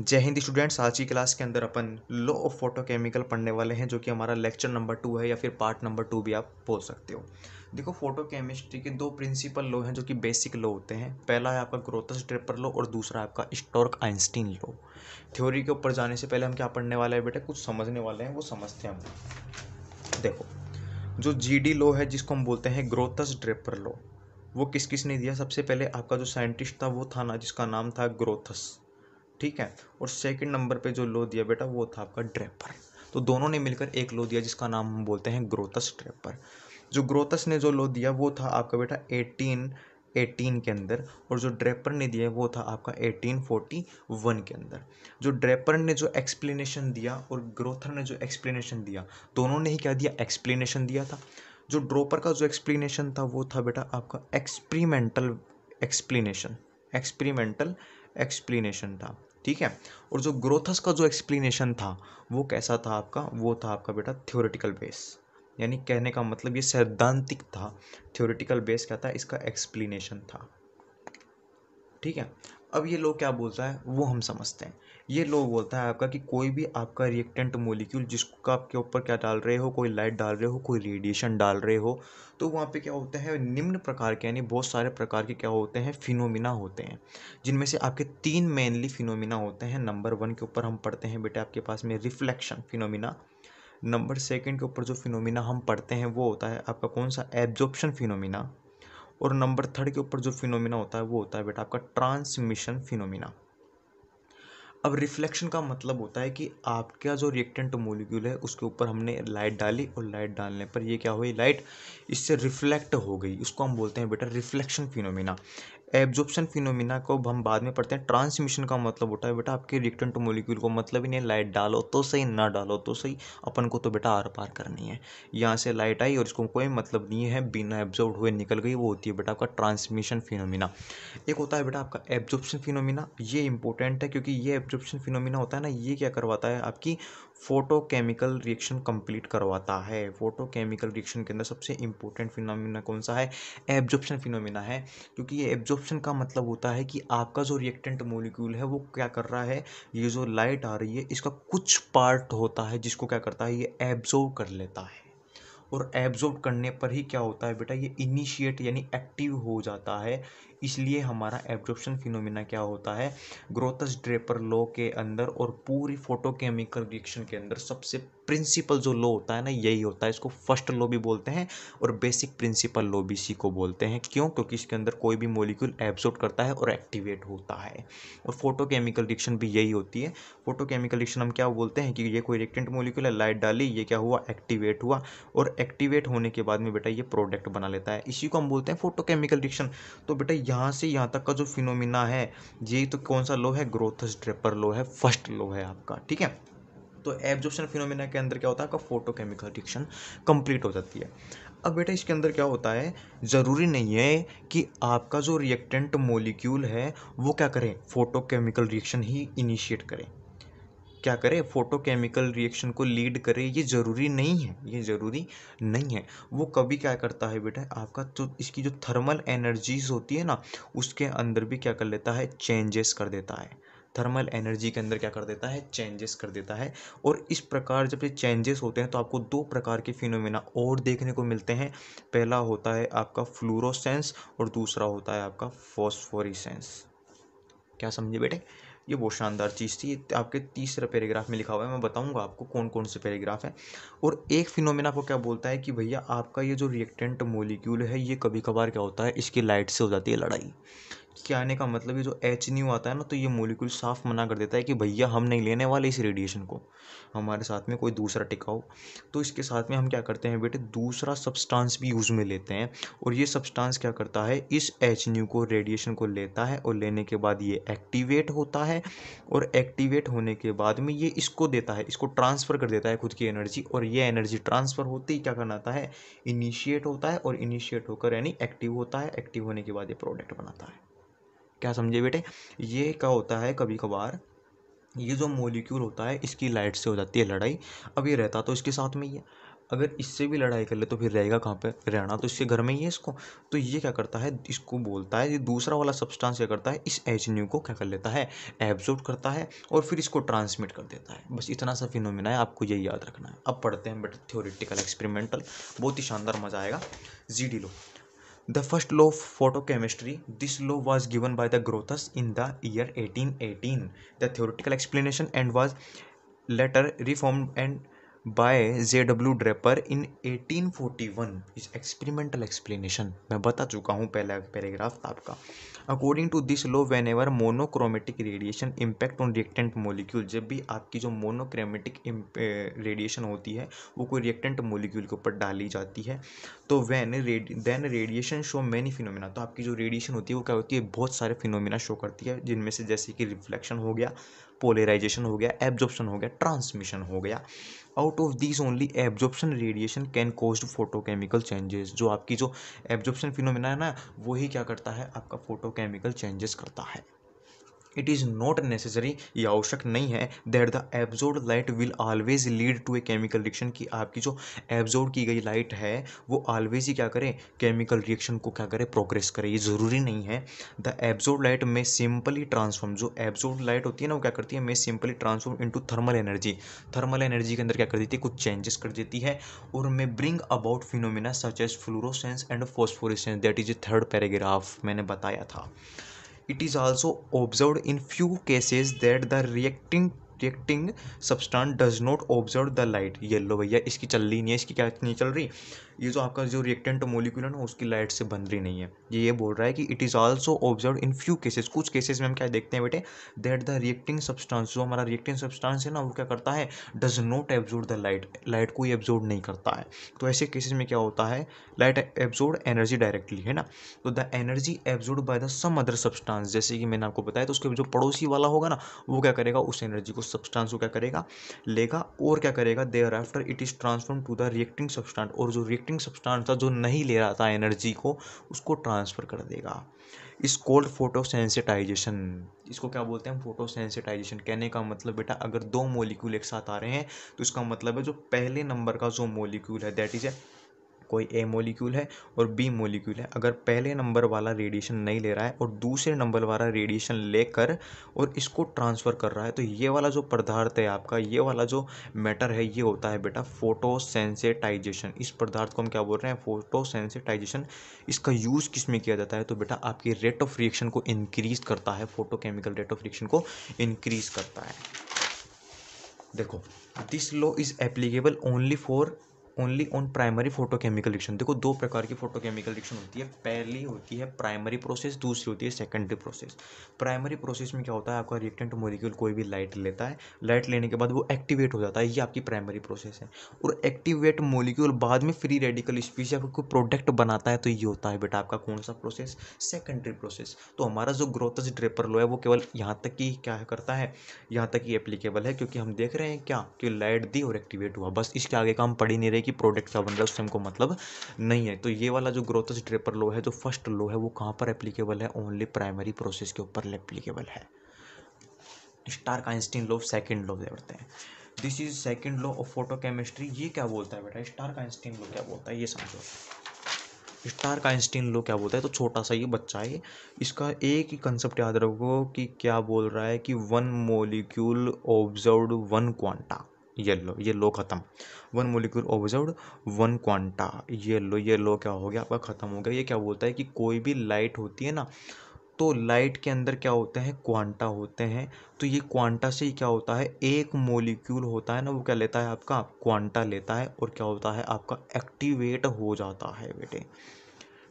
जय हिंद स्टूडेंट्स आज की क्लास के अंदर अपन लॉ ऑफ फोटोकेमिकल पढ़ने वाले हैं जो कि हमारा लेक्चर नंबर टू है या फिर पार्ट नंबर टू भी आप बोल सकते हो देखो फोटोकेमिस्ट्री के दो प्रिंसिपल लॉ हैं जो कि बेसिक लॉ होते हैं पहला है आपका ग्रोथस ट्रेपर लॉ और दूसरा आपका स्टोर्क आइंस्टीन लॉ थ्योरी के ऊपर जाने से पहले हम क्या पढ़ने वाले हैं बेटे कुछ समझने वाले हैं वो समझते हैं हम देखो जो जी डी लॉ है जिसको हम बोलते हैं ग्रोथस ड्रेपर लॉ वो किस किस ने दिया सबसे पहले आपका जो साइंटिस्ट था वो था ना जिसका नाम था ग्रोथस ठीक है और सेकंड नंबर पे जो लो दिया बेटा वो था आपका ड्रेपर तो दोनों ने मिलकर एक लो दिया जिसका नाम हम बोलते हैं ग्रोथस ड्रेपर जो ग्रोथस ने जो लो दिया वो था आपका बेटा एटीन एटीन के अंदर और जो ड्रेपर ने दिया वो था आपका एटीन फोर्टी वन के अंदर जो ड्रेपर ने जो एक्सप्लेनेशन दिया और ग्रोथर ने जो एक्सप्लेनेशन दिया दोनों ने ही क्या दिया एक्सप्लेनेशन दिया था जो ड्रोपर का जो एक्सप्लेनेशन था वो था बेटा आपका एक्सपेरिमेंटल एक्सप्लेनेशन एक्सपेरिमेंटल एक्सप्लेनेशन था ठीक है और जो ग्रोथस का जो एक्सप्लेनेशन था वो कैसा था आपका वो था आपका बेटा थ्योरेटिकल बेस यानी कहने का मतलब ये सैद्धांतिक था थ्योरेटिकल बेस क्या था इसका एक्सप्लेनेशन था ठीक है अब ये लोग क्या बोलता है वो हम समझते हैं ये लो बोलता है आपका कि कोई भी आपका रिएक्टेंट मोलिक्यूल जिसका आपके ऊपर क्या डाल रहे हो कोई लाइट डाल रहे हो कोई रेडिएशन डाल रहे हो तो वहाँ पे क्या होता है निम्न प्रकार के यानी बहुत सारे प्रकार के क्या होते हैं फिनोमिना होते हैं जिनमें से आपके तीन मेनली फिनोमिना होते हैं नंबर वन के ऊपर हम पढ़ते हैं बेटे आपके पास में रिफ्लेक्शन फिनोमिना नंबर सेकेंड के ऊपर जो फिनोमिना हम पढ़ते हैं वो होता है आपका कौन सा एब्जॉर्प्शन फिनोमिना और नंबर थर्ड के ऊपर जो फिनोमिना होता है वो होता है बेटा आपका ट्रांसमिशन फिनोमिना अब रिफ्लेक्शन का मतलब होता है कि आपका जो रिएक्टेंट मोलिक्यूल है उसके ऊपर हमने लाइट डाली और लाइट डालने पर ये क्या हुई लाइट इससे रिफ्लेक्ट हो गई उसको हम बोलते हैं बेटा रिफ्लेक्शन फिनोमिना एब्जॉर्प्शन फिनोमिना को हम बाद में पढ़ते हैं ट्रांसमिशन का मतलब होता है बेटा आपके रिएक्टेंट मोलिक्यूल को मतलब इन्हें लाइट डालो तो सही ना डालो तो सही अपन को तो बेटा आर पार करनी है यहाँ से लाइट आई और इसको कोई मतलब नहीं है बिना एब्जॉर्ब हुए निकल गई वो होती है बेटा आपका ट्रांसमिशन फिनोमिना एक होता है बेटा आपका एब्जॉर्प्शन फिनोमिना ये इंपॉर्टेंट है क्योंकि ये एब्जॉर्प्शन फिनोमिना होता है ना ये क्या करवाता है आपकी फोटोकेमिकल रिएक्शन कंप्लीट करवाता है फोटोकेमिकल रिएक्शन के अंदर सबसे इंपॉर्टेंट फिनोमिना कौन सा है एब्जॉर्प्शन फिनोमिना है क्योंकि ये एब्जॉर्प्शन का मतलब होता है कि आपका जो रिएक्टेंट मोलिक्यूल है वो क्या कर रहा है ये जो लाइट आ रही है इसका कुछ पार्ट होता है जिसको क्या करता है ये एब्जॉर्व कर लेता है और एब्जॉर्ब करने पर ही क्या होता है बेटा ये इनिशिएट यानी एक्टिव हो जाता है इसलिए हमारा एब्जॉर्प्शन फिनोमिना क्या होता है ग्रोथस ड्रेपर लॉ के अंदर और पूरी फोटोकेमिकल रिएक्शन के अंदर सबसे प्रिंसिपल जो लॉ होता है ना यही होता है इसको फर्स्ट लॉ भी बोलते हैं और बेसिक प्रिंसिपल लॉ भी इसी को बोलते हैं क्यों क्योंकि इसके अंदर कोई भी मोलिक्यूल एब्जॉर्ब करता है और एक्टिवेट होता है और फोटोकेमिकल रिएक्शन भी यही होती है फोटोकेमिकल रिएक्शन हम क्या बोलते हैं कि ये कोई रिएक्टेंट मोलिक्यूल है लाइट डाली ये क्या हुआ एक्टिवेट हुआ और एक्टिवेट होने के बाद में बेटा ये प्रोडक्ट बना लेता है इसी को हम बोलते हैं फोटोकेमिकल रिएक्शन तो बेटा यहाँ से यहाँ तक का जो फिनोमिना है ये तो कौन सा लो है ग्रोथस ड्रेपर लो है फर्स्ट लो है आपका ठीक है तो एब्जॉर्प्शन फिनोमिना के अंदर क्या होता है आपका फोटोकेमिकल रिएक्शन कंप्लीट हो जाती है अब बेटा इसके अंदर क्या होता है ज़रूरी नहीं है कि आपका जो रिएक्टेंट मोलिक्यूल है वो क्या करें फोटोकेमिकल रिएक्शन ही इनिशिएट करें क्या करे फोटोकेमिकल रिएक्शन को लीड करे ये ज़रूरी नहीं है ये ज़रूरी नहीं है वो कभी क्या करता है बेटा आपका तो इसकी जो थर्मल एनर्जीज होती है ना उसके अंदर भी क्या कर लेता है चेंजेस कर देता है थर्मल एनर्जी के अंदर क्या कर देता है चेंजेस कर देता है और इस प्रकार जब ये चेंजेस होते हैं तो आपको दो प्रकार के फिनोमेना और देखने को मिलते हैं पहला होता है आपका फ्लोरोसेंस और दूसरा होता है आपका फॉस्फोरिसेंस क्या समझे बेटे ये बहुत शानदार चीज़ थी आपके तीसरा पैराग्राफ में लिखा हुआ है मैं बताऊँगा आपको कौन कौन से पैराग्राफ है और एक फिनोमेना को क्या बोलता है कि भैया आपका ये जो रिएक्टेंट मोलिक्यूल है ये कभी कभार क्या होता है इसकी लाइट से हो जाती है लड़ाई कहने का मतलब ये जो एच न्यू आता है ना तो ये मोलिक्यूल साफ मना कर देता है कि भैया हम नहीं लेने वाले इस रेडिएशन को हमारे साथ में कोई दूसरा टिकाऊ तो इसके साथ में हम क्या करते हैं बेटे दूसरा सब्सटांस भी यूज़ में लेते हैं और ये सब्सटांस क्या करता है इस एच न्यू को रेडिएशन को लेता है और लेने के बाद ये एक्टिवेट होता है और एक्टिवेट होने के बाद में ये इसको देता है इसको ट्रांसफ़र कर देता है खुद की एनर्जी और ये एनर्जी ट्रांसफ़र होते ही क्या करनाता है इनिशिएट होता है और इनिशिएट होकर यानी एक्टिव होता है एक्टिव होने के बाद ये प्रोडक्ट बनाता है क्या समझे बेटे ये क्या होता है कभी कभार ये जो मोलिक्यूल होता है इसकी लाइट से हो जाती है लड़ाई अब ये रहता तो इसके साथ में ही है अगर इससे भी लड़ाई कर ले तो फिर रहेगा कहाँ पे रहना तो इसके घर में ही है इसको तो ये क्या करता है इसको बोलता है ये दूसरा वाला सब्सटेंस क्या करता है इस एच को क्या कर लेता है एब्जॉर्ब करता है और फिर इसको ट्रांसमिट कर देता है बस इतना सा फिनोमिना है आपको ये याद रखना है अब पढ़ते हैं बेटा थ्योरिटिकल एक्सपेरिमेंटल बहुत ही शानदार मज़ा आएगा G D law The first law of photochemistry, this law was given by the Grothus in the year 1818. The theoretical explanation and was later reformed and by J W Draper in 1841 is experimental explanation मैं बता चुका हूँ पहला paragraph आपका according to this law whenever monochromatic radiation impact on reactant molecule जब भी आपकी जो मोनोक्रोमेटिक रेडिएशन होती है वो कोई रिएक्टेंट मोलिक्यूल के ऊपर डाली जाती है तो when then radiation show many phenomena तो आपकी जो रेडिएशन होती है वो क्या होती है बहुत सारे फिनोमिना शो करती है जिनमें से जैसे कि रिफ्लेक्शन हो गया पोलराइजेशन हो गया एब्जॉर्प्शन हो गया ट्रांसमिशन हो गया out of this only absorption radiation can cause photochemical changes जो आपकी जो एब्जॉर्प्शन फिनोमिना है ना वही क्या करता है आपका फोटोकेमिकल चेंजेस करता है इट इज़ नॉट नेसेसरी ये आवश्यक नहीं है that the absorbed light will always lead to a chemical reaction कि आपकी जो एब्जोर्ड की गई लाइट है वो ऑलवेज ही क्या करे केमिकल रिएक्शन को क्या करे प्रोग्रेस करे ये ज़रूरी नहीं है the absorbed light may simply transform जो एब्जोर्ड लाइट होती है ना वो क्या करती है may simply transform into thermal energy thermal energy के अंदर क्या कर देती है कुछ चेंजेस कर देती है और may bring about phenomena such as fluorescence and phosphorescence that is a third paragraph मैंने बताया था it is also observe in few cases that the reacting reacting substance does not observe the light येलो भैया इसकी चल रही नहीं है इसकी क्या नहीं चल रही ये जो आपका जो रिएक्टेंट मोलिकुलर ना उसकी लाइट से बंद रही नहीं है ये ये बोल रहा है कि it is also observe in few cases कुछ केसेस में हम क्या देखते हैं बेटे दैट द रिएक्टिंग सब्सटेंस जो हमारा रिएक्टिंग सब्सटेंस है ना वो क्या करता है does not absorb the light light को एब्जोर्ड नहीं करता है तो ऐसे केसेज में क्या होता है लाइट एब्जोर्ड एनर्जी डायरेक्टली है ना तो the energy absorbed by the some other substance जैसे कि मैंने आपको बताया तो उसके जो पड़ोसी वाला होगा ना वो क्या करेगा उस एनर्जी को सब्सटेंस को क्या करेगा लेगा और क्या करेगा there after it is transform to the reacting substance और जो रिएक्ट रिएक्टिंग सब्सटेंस था जो नहीं ले रहा था एनर्जी को उसको ट्रांसफ़र कर देगा इस कोल्ड फोटोसेंसिटाइजेशन इसको क्या बोलते हैं हम फोटोसेंसिटाइजेशन कहने का मतलब बेटा अगर दो मोलिक्यूल एक साथ आ रहे हैं तो इसका मतलब है जो पहले नंबर का जो मोलिक्यूल है दैट इज़ ए कोई ए मोलिक्यूल है और बी मोलिक्यूल है अगर पहले नंबर वाला रेडिएशन नहीं ले रहा है और दूसरे नंबर वाला रेडिएशन लेकर और इसको ट्रांसफ़र कर रहा है तो ये वाला जो पदार्थ है आपका ये वाला जो मैटर है ये होता है बेटा फोटोसेंसेटाइजेशन इस पदार्थ को हम क्या बोल रहे हैं फोटोसेंसेटाइजेशन इसका यूज़ किस में किया जाता है तो बेटा आपकी रेट ऑफ रिएक्शन को इंक्रीज करता है फोटोकेमिकल रेट ऑफ रिएक्शन को इंक्रीज करता है देखो this law is applicable only for only on primary photochemical reaction देखो दो प्रकार की फोटोकेमिकल रिएक्शन होती है पहली होती है प्राइमरी प्रोसेस दूसरी होती है सेकेंडरी प्रोसेस प्राइमरी प्रोसेस में क्या होता है आपका रिएक्टेंट मोलिक्यूल कोई भी लाइट लेता है लाइट लेने के बाद वो एक्टिवेट हो जाता है ये आपकी प्राइमरी प्रोसेस है और एक्टिवेट मोलिक्यूल बाद में फ्री रेडिकल स्पीसी आपका कोई प्रोडक्ट बनाता है तो ये होता है बेटा आपका कौन सा प्रोसेस सेकेंडरी प्रोसेस तो हमारा जो ग्रोथस ड्रेपर लो है वो केवल यहाँ तक ही क्या करता है यहाँ तक ही एप्लीकेबल है क्योंकि हम देख रहे हैं क्या कि लाइट दी और एक्टिवेट हुआ बस इसके आगे काम पढ़ ही नहीं रहे कि प्रोडक्ट अवेलेबल मतलब सेम को मतलब नहीं है तो ये वाला जो ग्रोथ ड्रेपर लो है जो फर्स्ट लो है वो कहाँ पर एप्लीकेबल है ओनली प्राइमरी प्रोसेस के ऊपर एप्लीकेबल है स्टार काइंस्टीन लो सेकेंड लो बोलते हैं this is second law of photochemistry ये क्या बोलता है बेटा स्टार काइंस्टीन लो क्या बोलता है ये समझो स्टार काइंस्टीन लो क्या बोलता है तो छोटा सा ये बच्चा है इसका एक ही कंसेप्ट याद रखो कि क्या बोल रहा है कि one molecule observe one quanta येलो ये लो ख़त्म one molecule observe one quanta ये लो ये लो क्या हो गया आपका ख़त्म हो गया ये क्या बोलता है कि कोई भी लाइट होती है ना तो लाइट के अंदर क्या होते हैं क्वांटा होते हैं तो ये क्वांटा से ही क्या होता है एक मोलिक्यूल होता है ना वो क्या लेता है आपका क्वांटा लेता है और क्या होता है आपका एक्टिवेट हो जाता है बेटे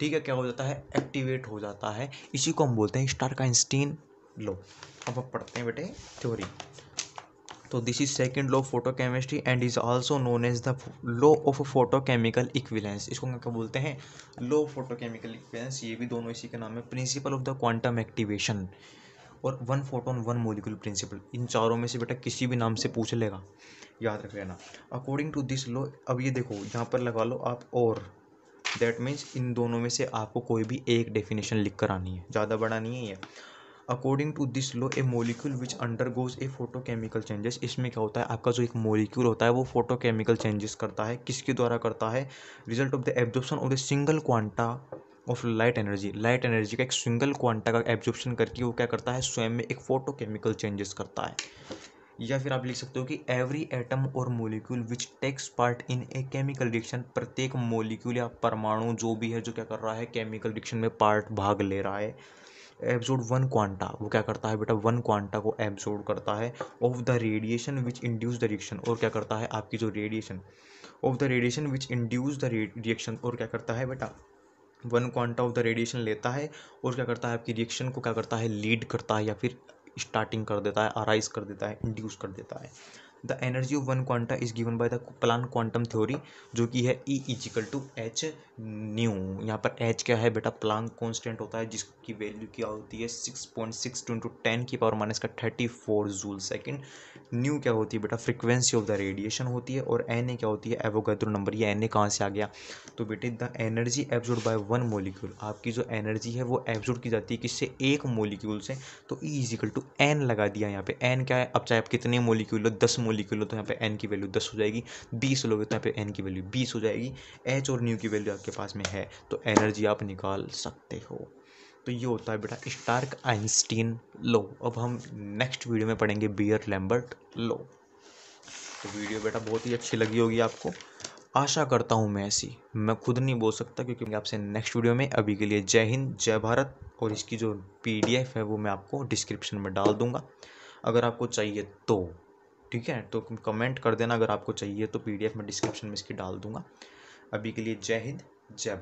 ठीक है क्या हो जाता है एक्टिवेट हो जाता है इसी को हम बोलते हैं स्टार का इंस्टीन लो अब आप पढ़ते हैं बेटे थ्योरी तो this is second law photochemistry and is also known as the law of photochemical equivalence इसको हम क्या बोलते हैं law of photochemical equivalence ये भी दोनों इसी के नाम है principle of the quantum activation और one photon one molecule principle इन चारों में से बेटा किसी भी नाम से पूछ लेगा याद रख लेना अकॉर्डिंग टू दिस लॉ अब ये देखो यहाँ पर लगा लो आप और दैट मीन्स इन दोनों में से आपको कोई भी एक डेफिनेशन लिख कर आनी है ज़्यादा बड़ा नहीं है ये according to this law a molecule which undergoes a photochemical changes इसमें क्या होता है आपका जो एक मोलिक्यूल होता है वो फोटोकेमिकल चेंजेस करता है किसके द्वारा करता है result of the absorption of the single quanta of light energy light energy का एक सिंगल क्वांटा का एब्जॉर्प्शन करके वो क्या करता है स्वयं में एक फोटोकेमिकल चेंजेस करता है या फिर आप लिख सकते हो कि एवरी एटम और molecule which takes part in a chemical reaction प्रत्येक मोलिक्यूल या परमाणु जो भी है जो क्या कर रहा है केमिकल रिएक्शन में पार्ट भाग ले रहा है एब्जॉर्ब वन क्वांटा वो क्या करता है बेटा वन क्वांटा को एब्जॉर्ब करता है of the radiation which induce the reaction और क्या करता है आपकी जो radiation of the radiation which induce the reaction और क्या करता है बेटा one quanta of the radiation लेता है और क्या करता है आपकी रिएक्शन को क्या करता है लीड करता है या फिर स्टार्टिंग कर देता है अराइज कर देता है इंड्यूस कर देता है the energy of one quanta is given by the Planck quantum theory जो कि है E equal to H nu यहाँ पर एच क्या है बेटा प्लान कॉन्स्टेंट होता है जिसकी वैल्यू क्या होती है six point six two into ten की पावर माइनस का thirty four joule second nu क्या होती है बेटा फ्रिक्वेंसी ऑफ द रेडिएशन होती है और एन ए क्या होती है एवोगैद्रो नंबर ये एन ए कहाँ से आ गया तो बेटे the energy absorbed by one molecule आपकी जो एनर्जी है वो एब्जोर्ड की जाती है किससे एक मोलिक्यूल से तो ई इजिकल टू एन लगा दिया यहाँ पे एन क्या है अब चाहे आप कितने मोलिक्यूल हो दस मोल लिखो तो यहाँ पे एन की वैल्यू दस हो जाएगी बीस लोगे तो यहाँ पे एन की वैल्यू बीस हो जाएगी एच और न्यू की वैल्यू आपके पास में है तो एनर्जी आप निकाल सकते हो तो ये होता है बेटा स्टार्क आइंस्टीन लो अब हम नेक्स्ट वीडियो में पढ़ेंगे बियर लैम्बर्ट लो तो वीडियो बेटा बहुत ही अच्छी लगी होगी आपको आशा करता हूँ मैं ऐसी मैं खुद नहीं बोल सकता क्योंकि मैं आपसे नेक्स्ट वीडियो में अभी के लिए जय हिंद जय भारत और इसकी जो पीडीएफ है वो मैं आपको डिस्क्रिप्शन में डाल दूंगा अगर आपको चाहिए तो ठीक है तो कमेंट कर देना अगर आपको चाहिए तो पीडीएफ में डिस्क्रिप्शन में इसकी डाल दूंगा अभी के लिए जय हिंद जय